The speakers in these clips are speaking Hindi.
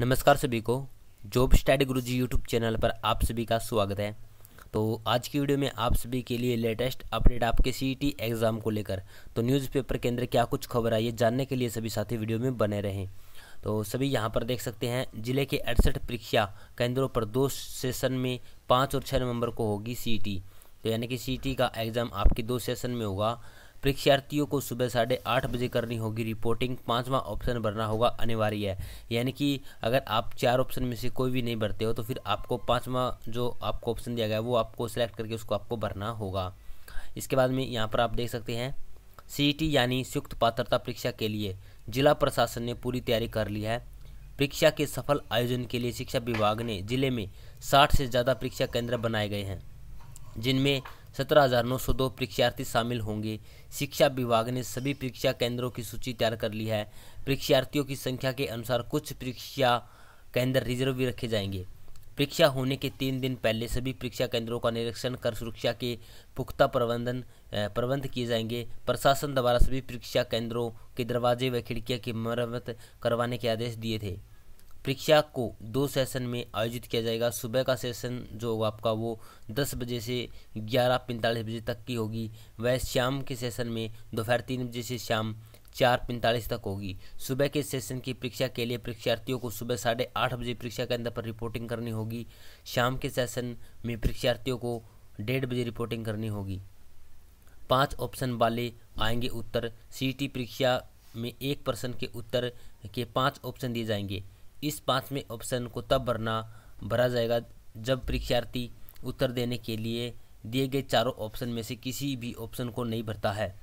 नमस्कार सभी को जॉब स्टडी गुरु जी यूट्यूब चैनल पर आप सभी का स्वागत है तो आज की वीडियो में आप सभी के लिए लेटेस्ट अपडेट आपके सीईटी e एग्ज़ाम को लेकर तो न्यूज़पेपर के अंदर क्या कुछ खबर आई है जानने के लिए सभी साथी वीडियो में बने रहें तो सभी यहाँ पर देख सकते हैं जिले के अड़सठ परीक्षा केंद्रों पर दो सेशन में पाँच और छः नवंबर को होगी सी e तो यानी कि सी e का एग्ज़ाम आपके दो सेशन में होगा परीक्षार्थियों को सुबह साढ़े आठ बजे करनी होगी रिपोर्टिंग पाँचवा ऑप्शन भरना होगा अनिवार्य है यानी कि अगर आप चार ऑप्शन में से कोई भी नहीं भरते हो तो फिर आपको पाँचवा जो आपको ऑप्शन दिया गया है वो आपको सेलेक्ट करके उसको आपको भरना होगा इसके बाद में यहाँ पर आप देख सकते हैं सी e यानी संयुक्त पात्रता परीक्षा के लिए जिला प्रशासन ने पूरी तैयारी कर ली है परीक्षा के सफल आयोजन के लिए शिक्षा विभाग ने जिले में साठ से ज़्यादा परीक्षा केंद्र बनाए गए हैं जिनमें सत्रह हज़ार नौ सौ दो परीक्षार्थी शामिल होंगे शिक्षा विभाग ने सभी परीक्षा केंद्रों की सूची तैयार कर ली है परीक्षार्थियों की संख्या के अनुसार कुछ परीक्षा केंद्र रिजर्व भी रखे जाएंगे परीक्षा होने के तीन दिन पहले सभी परीक्षा केंद्रों का निरीक्षण कर सुरक्षा के पुख्ता प्रबंधन प्रबंध किए जाएंगे प्रशासन द्वारा सभी परीक्षा केंद्रों के दरवाजे व खिड़कियाँ की मरम्मत करवाने के आदेश दिए थे परीक्षा को दो सेशन में आयोजित किया जाएगा सुबह का सेशन जो होगा आपका वो दस बजे से ग्यारह पैंतालीस बजे तक की होगी वह शाम के सेशन में दोपहर तीन बजे से शाम चार पैंतालीस तक होगी सुबह के सेशन की परीक्षा के लिए परीक्षार्थियों को सुबह साढ़े आठ बजे परीक्षा केंद्र पर रिपोर्टिंग करनी होगी शाम के सेशन में परीक्षार्थियों को डेढ़ बजे रिपोर्टिंग करनी होगी पांच ऑप्शन वाले आएंगे उत्तर सीटी परीक्षा में एक प्रश्न के उत्तर के पांच ऑप्शन दिए जाएंगे इस पाँचवें ऑप्शन को तब भरना भरा जाएगा जब परीक्षार्थी उत्तर देने के लिए दिए गए चारों ऑप्शन में से किसी भी ऑप्शन को नहीं भरता है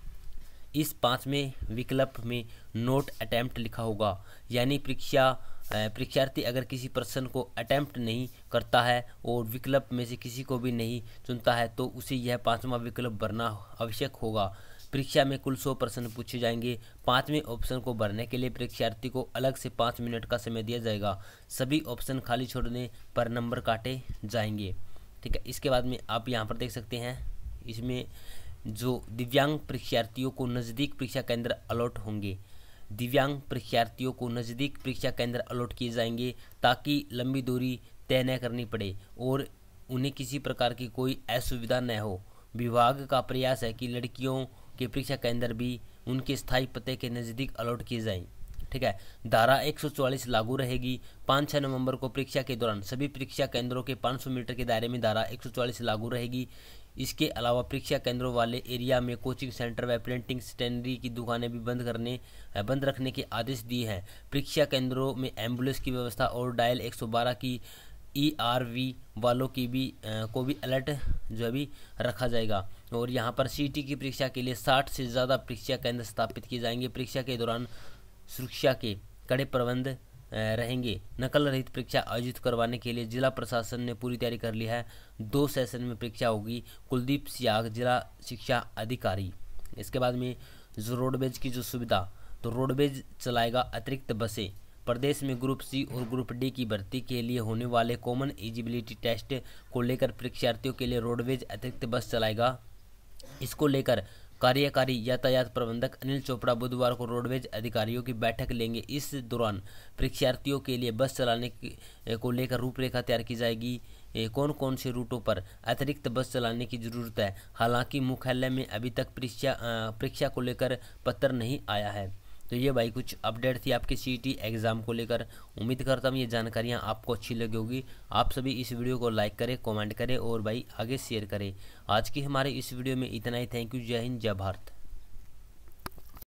इस पाँचवें विकल्प में नोट अटैम्प्ट लिखा होगा यानी परीक्षा परीक्षार्थी अगर किसी प्रश्न को अटैम्प्ट नहीं करता है और विकल्प में से किसी को भी नहीं चुनता है तो उसे यह पाँचवा विकल्प भरना आवश्यक होगा परीक्षा में कुल सौ प्रश्न पूछे जाएंगे पाँचवें ऑप्शन को भरने के लिए परीक्षार्थी को अलग से पाँच मिनट का समय दिया जाएगा सभी ऑप्शन खाली छोड़ने पर नंबर काटे जाएंगे ठीक है इसके बाद में आप यहाँ पर देख सकते हैं इसमें जो दिव्यांग परीक्षार्थियों को नज़दीक परीक्षा केंद्र अलॉट होंगे दिव्यांग परीक्षार्थियों को नज़दीक परीक्षा केंद्र अलॉट किए जाएंगे ताकि लंबी दूरी तय न करनी पड़े और उन्हें किसी प्रकार की कोई असुविधा न हो विभाग का प्रयास है कि लड़कियों के परीक्षा केंद्र भी उनके स्थायी पते के नज़दीक अलॉट किए जाएँ ठीक है धारा 144 लागू रहेगी पाँच छः नवंबर को परीक्षा के दौरान सभी परीक्षा केंद्रों के 500 मीटर के दायरे में धारा 144 लागू रहेगी इसके अलावा परीक्षा केंद्रों वाले एरिया में कोचिंग सेंटर व प्रिंटिंग स्टेनरी की दुकानें भी बंद करने बंद रखने के आदेश दिए हैं परीक्षा केंद्रों में एम्बुलेंस की व्यवस्था और डायल 112 की ई e वालों की भी आ, को भी अलर्ट जो भी रखा जाएगा और यहाँ पर सी की परीक्षा के लिए साठ से ज़्यादा परीक्षा केंद्र स्थापित किए जाएंगे परीक्षा के दौरान सुरक्षा के कड़े प्रबंध रहेंगे नकल रहित परीक्षा आयोजित करवाने के लिए जिला प्रशासन ने पूरी तैयारी कर ली है दो सेशन में परीक्षा होगी कुलदीप सियाग जिला शिक्षा अधिकारी इसके बाद में जो रोडवेज की जो सुविधा तो रोडवेज चलाएगा अतिरिक्त बसें प्रदेश में ग्रुप सी और ग्रुप डी की भर्ती के लिए होने वाले कॉमन एलिजिबिलिटी टेस्ट को लेकर परीक्षार्थियों के लिए रोडवेज अतिरिक्त बस चलाएगा इसको लेकर कार्यकारी यातायात प्रबंधक अनिल चोपड़ा बुधवार को रोडवेज अधिकारियों की बैठक लेंगे इस दौरान परीक्षार्थियों के लिए बस चलाने को लेकर रूपरेखा तैयार की जाएगी कौन कौन से रूटों पर अतिरिक्त बस चलाने की ज़रूरत है हालांकि मुख्यालय में अभी तक परीक्षा परीक्षा को लेकर पत्र नहीं आया है तो ये भाई कुछ अपडेट थी आपके सी एग्ज़ाम e को लेकर उम्मीद करता हूँ ये जानकारियाँ आपको अच्छी लगी होगी आप सभी इस वीडियो को लाइक करें कॉमेंट करें और भाई आगे शेयर करें आज की हमारे इस वीडियो में इतना ही थैंक यू जय हिंद जय भारत